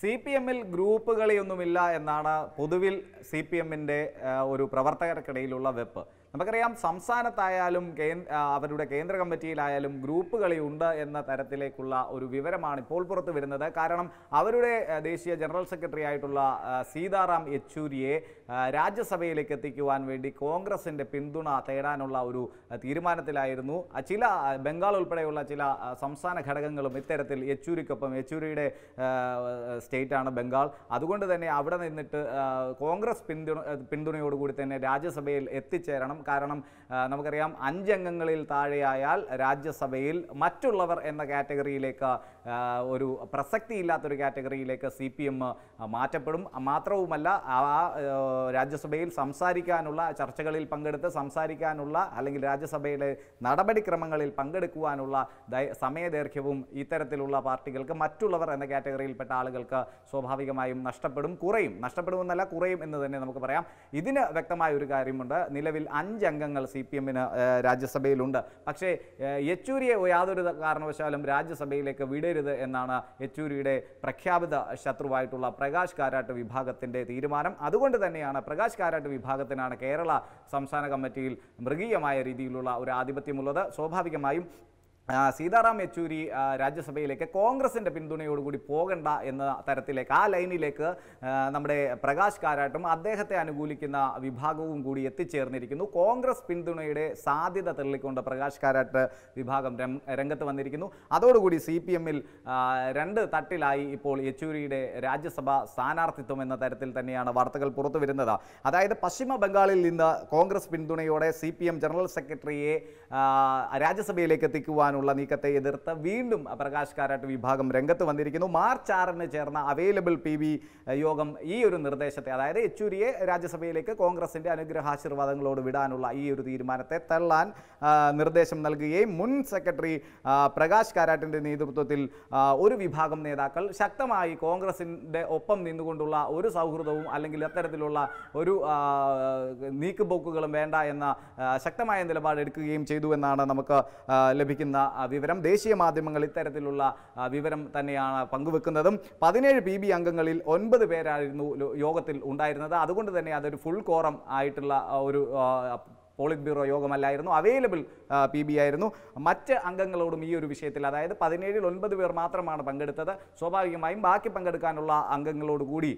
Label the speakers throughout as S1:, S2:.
S1: C P എമ്മിൽ group കളിയൊന്നുമില്ല എന്നാണ് പൊതുവിൽ സി പി എമ്മിൻ്റെ ഒരു പ്രവർത്തകർക്കിടയിലുള്ള വെപ്പ് നമുക്കറിയാം സംസ്ഥാനത്തായാലും അവരുടെ കേന്ദ്ര കമ്മിറ്റിയിലായാലും ഗ്രൂപ്പുകളി ഉണ്ട് എന്ന തരത്തിലേക്കുള്ള ഒരു വിവരമാണ് ഇപ്പോൾ പുറത്തു വരുന്നത് കാരണം അവരുടെ ദേശീയ ജനറൽ സെക്രട്ടറി ആയിട്ടുള്ള സീതാറാം യെച്ചൂരിയെ രാജ്യസഭയിലേക്ക് എത്തിക്കുവാൻ വേണ്ടി കോൺഗ്രസിൻ്റെ പിന്തുണ തേടാനുള്ള ഒരു തീരുമാനത്തിലായിരുന്നു ചില ബംഗാൾ ഉൾപ്പെടെയുള്ള ചില സംസ്ഥാന ഘടകങ്ങളും ഇത്തരത്തിൽ യെച്ചൂരിക്കൊപ്പം യെച്ചൂരിയുടെ സ്റ്റേറ്റാണ് ബംഗാൾ അതുകൊണ്ട് തന്നെ അവിടെ നിന്നിട്ട് കോൺഗ്രസ് പിന്തുണ പിന്തുണയോടുകൂടി തന്നെ രാജ്യസഭയിൽ എത്തിച്ചേരണം കാരണം നമുക്കറിയാം അഞ്ചംഗങ്ങളിൽ താഴെയായാൽ രാജ്യസഭയിൽ മറ്റുള്ളവർ എന്ന കാറ്റഗറിയിലേക്ക് ഒരു ഇല്ലാത്തൊരു കാറ്റഗറിയിലേക്ക് സി പി എം മാറ്റപ്പെടും മാത്രവുമല്ല ആ രാജ്യസഭയിൽ സംസാരിക്കാനുള്ള ചർച്ചകളിൽ പങ്കെടുത്ത് സംസാരിക്കാനുള്ള അല്ലെങ്കിൽ രാജ്യസഭയിലെ നടപടിക്രമങ്ങളിൽ പങ്കെടുക്കുവാനുള്ള സമയദൈർഘ്യവും ഇത്തരത്തിലുള്ള പാർട്ടികൾക്ക് മറ്റുള്ളവർ എന്ന കാറ്റഗറിയിൽപ്പെട്ട ആളുകൾക്ക് സ്വാഭാവികമായും നഷ്ടപ്പെടും കുറയും നഷ്ടപ്പെടുമെന്നല്ല കുറയും എന്ന് തന്നെ നമുക്ക് പറയാം ഇതിന് വ്യക്തമായ ഒരു കാര്യമുണ്ട് നിലവിൽ അഞ്ച് അംഗങ്ങൾ സി പി എമ്മിന് രാജ്യസഭയിലുണ്ട് പക്ഷേ യെച്ചൂരിയെ യാതൊരു കാരണവശാലും രാജ്യസഭയിലേക്ക് വിടരുത് നൽകരുത് എന്നാണ് യെച്ചൂരിയുടെ പ്രഖ്യാപിത ശത്രുവായിട്ടുള്ള പ്രകാശ് കാരാട്ട് വിഭാഗത്തിൻ്റെ തീരുമാനം അതുകൊണ്ട് തന്നെയാണ് പ്രകാശ് കാരാട്ട് വിഭാഗത്തിനാണ് കേരള സംസ്ഥാന കമ്മിറ്റിയിൽ മൃഗീയമായ രീതിയിലുള്ള ഒരു ആധിപത്യമുള്ളത് സ്വാഭാവികമായും സീതാറാം യെച്ചൂരി രാജ്യസഭയിലേക്ക് കോൺഗ്രസിൻ്റെ പിന്തുണയോടുകൂടി പോകണ്ട എന്ന തരത്തിലേക്ക് ആ ലൈനിലേക്ക് നമ്മുടെ പ്രകാശ് കാരാട്ടും അദ്ദേഹത്തെ അനുകൂലിക്കുന്ന വിഭാഗവും കൂടി എത്തിച്ചേർന്നിരിക്കുന്നു കോൺഗ്രസ് പിന്തുണയുടെ സാധ്യത തള്ളിക്കൊണ്ട് പ്രകാശ് കാരാട്ട് വിഭാഗം രംഗത്ത് വന്നിരിക്കുന്നു അതോടുകൂടി സി പി എമ്മിൽ രണ്ട് തട്ടിലായി ഇപ്പോൾ യെച്ചൂരിയുടെ രാജ്യസഭ സ്ഥാനാർത്ഥിത്വം എന്ന തരത്തിൽ തന്നെയാണ് വാർത്തകൾ പുറത്തു വരുന്നത് അതായത് പശ്ചിമ ബംഗാളിൽ നിന്ന് കോൺഗ്രസ് പിന്തുണയോടെ സി ജനറൽ സെക്രട്ടറിയെ രാജ്യസഭയിലേക്ക് എത്തിക്കുവാൻ നടത്താനുള്ള നീക്കത്തെ എതിർത്ത് വീണ്ടും പ്രകാശ് കാരാട്ട് വിഭാഗം രംഗത്ത് വന്നിരിക്കുന്നു മാർച്ച് ആറിന് ചേർന്ന അവൈലബിൾ പി ബി യോഗം ഈ ഒരു നിർദ്ദേശത്തെ അതായത് യെച്ചൂരിയെ രാജ്യസഭയിലേക്ക് കോൺഗ്രസിൻ്റെ അനുഗ്രഹാശീർവാദങ്ങളോട് വിടാനുള്ള ഈ ഒരു തീരുമാനത്തെ തള്ളാൻ നിർദ്ദേശം നൽകുകയും മുൻ സെക്രട്ടറി പ്രകാശ് കാരാട്ടിൻ്റെ നേതൃത്വത്തിൽ ഒരു വിഭാഗം നേതാക്കൾ ശക്തമായി കോൺഗ്രസിൻ്റെ ഒപ്പം നിന്നുകൊണ്ടുള്ള ഒരു സൗഹൃദവും അല്ലെങ്കിൽ അത്തരത്തിലുള്ള ഒരു നീക്കുപോക്കുകളും വേണ്ട എന്ന ശക്തമായ നിലപാടെടുക്കുകയും ചെയ്തു എന്നാണ് നമുക്ക് ലഭിക്കുന്ന വിവരം ദേശീയ മാധ്യമങ്ങൾ ഇത്തരത്തിലുള്ള വിവരം തന്നെയാണ് പങ്കുവെക്കുന്നതും പതിനേഴ് പി ബി അംഗങ്ങളിൽ ഒൻപത് പേരായിരുന്നു യോഗത്തിൽ ഉണ്ടായിരുന്നത് അതുകൊണ്ട് തന്നെ അതൊരു ഫുൾ കോറം ആയിട്ടുള്ള ഒരു പോളിറ്റ് ബ്യൂറോ യോഗമല്ലായിരുന്നു അവൈലബിൾ പി ബി ആയിരുന്നു മറ്റ് അംഗങ്ങളോടും ഈ ഒരു വിഷയത്തിൽ അതായത് പതിനേഴിൽ ഒൻപത് പേർ മാത്രമാണ് പങ്കെടുത്തത് സ്വാഭാവികമായും ബാക്കി പങ്കെടുക്കാനുള്ള അംഗങ്ങളോടുകൂടി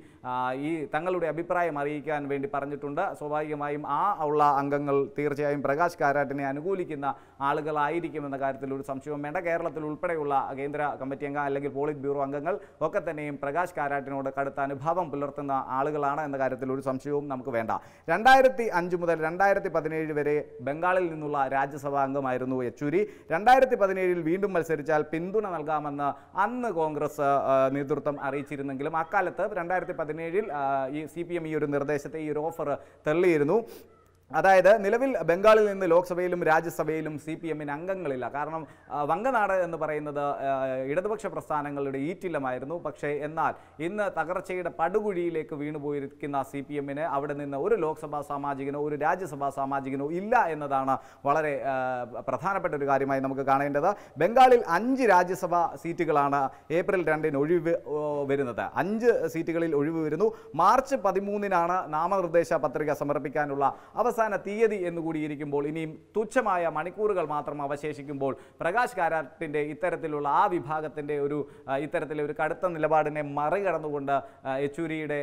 S1: ഈ തങ്ങളുടെ അഭിപ്രായം അറിയിക്കാൻ വേണ്ടി പറഞ്ഞിട്ടുണ്ട് സ്വാഭാവികമായും ആ ഉള്ള അംഗങ്ങൾ തീർച്ചയായും പ്രകാശ് കാരാട്ടിനെ അനുകൂലിക്കുന്ന ആളുകളായിരിക്കുമെന്ന കാര്യത്തിൽ ഒരു സംശയവും വേണ്ട കേരളത്തിൽ ഉൾപ്പെടെയുള്ള കേന്ദ്ര കമ്മിറ്റി അംഗം അല്ലെങ്കിൽ പോളിറ്റ് ബ്യൂറോ അംഗങ്ങൾ ഒക്കെ തന്നെയും പ്രകാശ് കാരാട്ടിനോട് കടുത്ത അനുഭാവം പുലർത്തുന്ന ആളുകളാണ് എന്ന കാര്യത്തിൽ ഒരു സംശയവും നമുക്ക് വേണ്ട രണ്ടായിരത്തി അഞ്ച് മുതൽ രണ്ടായിരത്തി പതിനേഴ് പതിനേഴ് വരെ ബംഗാളിൽ നിന്നുള്ള രാജ്യസഭാ അംഗമായിരുന്നു യെച്ചൂരി രണ്ടായിരത്തി പതിനേഴിൽ വീണ്ടും മത്സരിച്ചാൽ പിന്തുണ നൽകാമെന്ന് അന്ന് കോൺഗ്രസ് നേതൃത്വം അറിയിച്ചിരുന്നെങ്കിലും അക്കാലത്ത് രണ്ടായിരത്തി പതിനേഴിൽ ഈ സി പി എം ഈ ഒരു നിർദ്ദേശത്തെ ഈ ഒരു ഓഫർ തള്ളിയിരുന്നു അതായത് നിലവിൽ ബംഗാളിൽ നിന്ന് ലോക്സഭയിലും രാജ്യസഭയിലും സി പി എമ്മിന് അംഗങ്ങളില്ല കാരണം വങ്കനാട് എന്ന് പറയുന്നത് ഇടതുപക്ഷ പ്രസ്ഥാനങ്ങളുടെ ഈറ്റില്ലമായിരുന്നു പക്ഷേ എന്നാൽ ഇന്ന് തകർച്ചയുടെ പടുകുഴിയിലേക്ക് വീണുപോയിരിക്കുന്ന സി പി എമ്മിന് അവിടെ നിന്ന് ഒരു ലോക്സഭാ സാമാജികനോ ഒരു രാജ്യസഭാ സാമാജികനോ ഇല്ല എന്നതാണ് വളരെ പ്രധാനപ്പെട്ട ഒരു കാര്യമായി നമുക്ക് കാണേണ്ടത് ബംഗാളിൽ അഞ്ച് രാജ്യസഭാ സീറ്റുകളാണ് ഏപ്രിൽ രണ്ടിന് ഒഴിവ് വരുന്നത് അഞ്ച് സീറ്റുകളിൽ ഒഴിവ് വരുന്നു മാർച്ച് പതിമൂന്നിനാണ് നാമനിർദ്ദേശ പത്രിക സമർപ്പിക്കാനുള്ള അവസരം അവസാന തീയതി എന്നുകൂടിയിരിക്കുമ്പോൾ ഇനിയും തുച്ഛമായ മണിക്കൂറുകൾ മാത്രം അവശേഷിക്കുമ്പോൾ പ്രകാശ് കാരാട്ടിൻ്റെ ഇത്തരത്തിലുള്ള ആ വിഭാഗത്തിൻ്റെ ഒരു ഇത്തരത്തിലെ ഒരു കടുത്ത നിലപാടിനെ മറികടന്നുകൊണ്ട് യെച്ചൂരിയുടെ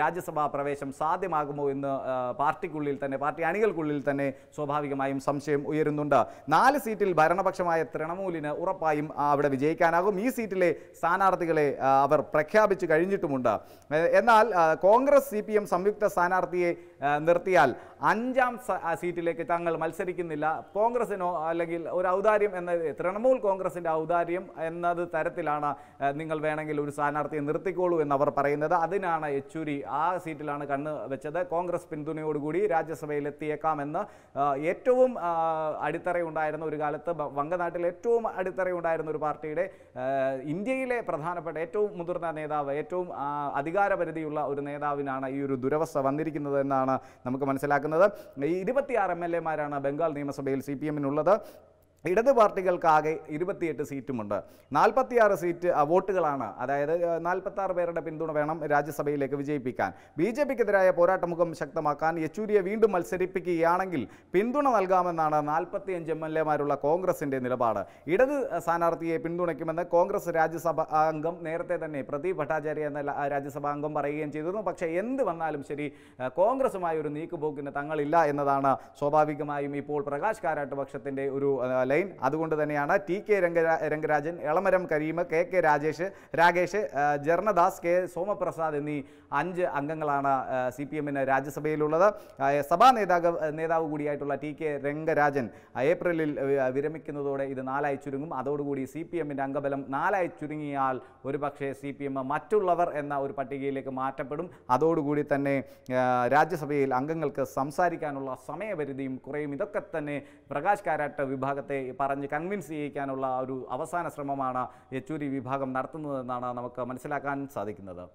S1: രാജ്യസഭാ പ്രവേശം സാധ്യമാകുമോ എന്ന് പാർട്ടിക്കുള്ളിൽ തന്നെ പാർട്ടി അണികൾക്കുള്ളിൽ തന്നെ സ്വാഭാവികമായും സംശയം ഉയരുന്നുണ്ട് നാല് സീറ്റിൽ ഭരണപക്ഷമായ തൃണമൂലിന് ഉറപ്പായും അവിടെ വിജയിക്കാനാകും ഈ സീറ്റിലെ സ്ഥാനാർത്ഥികളെ അവർ പ്രഖ്യാപിച്ചു കഴിഞ്ഞിട്ടുമുണ്ട് എന്നാൽ കോൺഗ്രസ് സി സംയുക്ത സ്ഥാനാർത്ഥിയെ നിർത്തിയാൽ അഞ്ചാം സീറ്റിലേക്ക് തങ്ങൾ മത്സരിക്കുന്നില്ല കോൺഗ്രസിനോ അല്ലെങ്കിൽ ഒരു ഔദാര്യം എന്ന തൃണമൂൽ കോൺഗ്രസിൻ്റെ ഔദാര്യം എന്നത് തരത്തിലാണ് നിങ്ങൾ വേണമെങ്കിൽ ഒരു സ്ഥാനാർത്ഥിയെ നിർത്തിക്കോളൂ എന്നവർ പറയുന്നത് അതിനാണ് യെച്ചൂരി ആ സീറ്റിലാണ് കണ്ണ് വെച്ചത് കോൺഗ്രസ് പിന്തുണയോടുകൂടി എത്തിയേക്കാമെന്ന് ഏറ്റവും അടിത്തറയുണ്ടായിരുന്ന ഒരു കാലത്ത് വങ്കനാട്ടിൽ ഏറ്റവും അടിത്തറയുണ്ടായിരുന്ന ഒരു പാർട്ടിയുടെ ഇന്ത്യയിലെ പ്രധാനപ്പെട്ട ഏറ്റവും മുതിർന്ന നേതാവ് ഏറ്റവും അധികാരപരിധിയുള്ള ഒരു നേതാവിനാണ് ഈ ഒരു ദുരവസ്ഥ വന്നിരിക്കുന്നത് എന്നാണ് നമുക്ക് മനസ്സിലാക്കുന്നത് ഇരുപത്തിയാറ് എം എൽ എമാരാണ് ബംഗാൾ നിയമസഭയിൽ സി പി എമ്മിനുള്ളത് ഇടത് പാർട്ടികൾക്കാകെ ഇരുപത്തിയെട്ട് സീറ്റുമുണ്ട് നാൽപ്പത്തിയാറ് സീറ്റ് വോട്ടുകളാണ് അതായത് നാൽപ്പത്താറ് പേരുടെ പിന്തുണ വേണം രാജ്യസഭയിലേക്ക് വിജയിപ്പിക്കാൻ ബി ജെ പിക്കെതിരായ പോരാട്ടമുഖം ശക്തമാക്കാൻ യെച്ചൂരിയെ വീണ്ടും മത്സരിപ്പിക്കുകയാണെങ്കിൽ പിന്തുണ നൽകാമെന്നാണ് നാൽപ്പത്തിയഞ്ച് എം എൽ എമാരുള്ള കോൺഗ്രസിൻ്റെ നിലപാട് ഇടത് സ്ഥാനാർത്ഥിയെ പിന്തുണയ്ക്കുമെന്ന് കോൺഗ്രസ് രാജ്യസഭ അംഗം നേരത്തെ തന്നെ പ്രദീപ് ഭട്ടാചാര്യ എന്ന രാജ്യസഭാ അംഗം പറയുകയും ചെയ്തിരുന്നു പക്ഷേ എന്ത് വന്നാലും ശരി കോൺഗ്രസുമായി ഒരു നീക്കുപോക്കിന് തങ്ങളില്ല എന്നതാണ് സ്വാഭാവികമായും ഇപ്പോൾ പ്രകാശ് കാരാട്ട് പക്ഷത്തിൻ്റെ ഒരു ലൈൻ അതുകൊണ്ട് തന്നെയാണ് ടി കെ രംഗരാ Rangarajan Elamaram Kareem K K Rajesh Rakesh Jharnadas K Somaprasad എന്നീ അഞ്ച് അംഗങ്ങളാണ് സി പി എമ്മിന് രാജ്യസഭയിലുള്ളത് സഭാ നേതാവ് നേതാവ് കൂടിയായിട്ടുള്ള ടി കെ രംഗരാജൻ ഏപ്രിലിൽ വിരമിക്കുന്നതോടെ ഇത് നാലായി ചുരുങ്ങും അതോടുകൂടി സി പി എമ്മിൻ്റെ അംഗബലം നാലായി ചുരുങ്ങിയാൽ ഒരുപക്ഷേ സി പി എം മറ്റുള്ളവർ എന്ന ഒരു പട്ടികയിലേക്ക് മാറ്റപ്പെടും അതോടുകൂടി തന്നെ രാജ്യസഭയിൽ അംഗങ്ങൾക്ക് സംസാരിക്കാനുള്ള സമയപരിധിയും കുറയും ഇതൊക്കെ തന്നെ പ്രകാശ് കാരാട്ട് വിഭാഗത്തെ പറഞ്ഞ് കൺവിൻസ് ചെയ്യിക്കാനുള്ള ഒരു അവസാന ശ്രമമാണ് യെച്ചൂരി വിഭാഗം നടത്തുന്നതെന്നാണ് നമുക്ക് മനസ്സിലാക്കാൻ സാധിക്കുന്നത്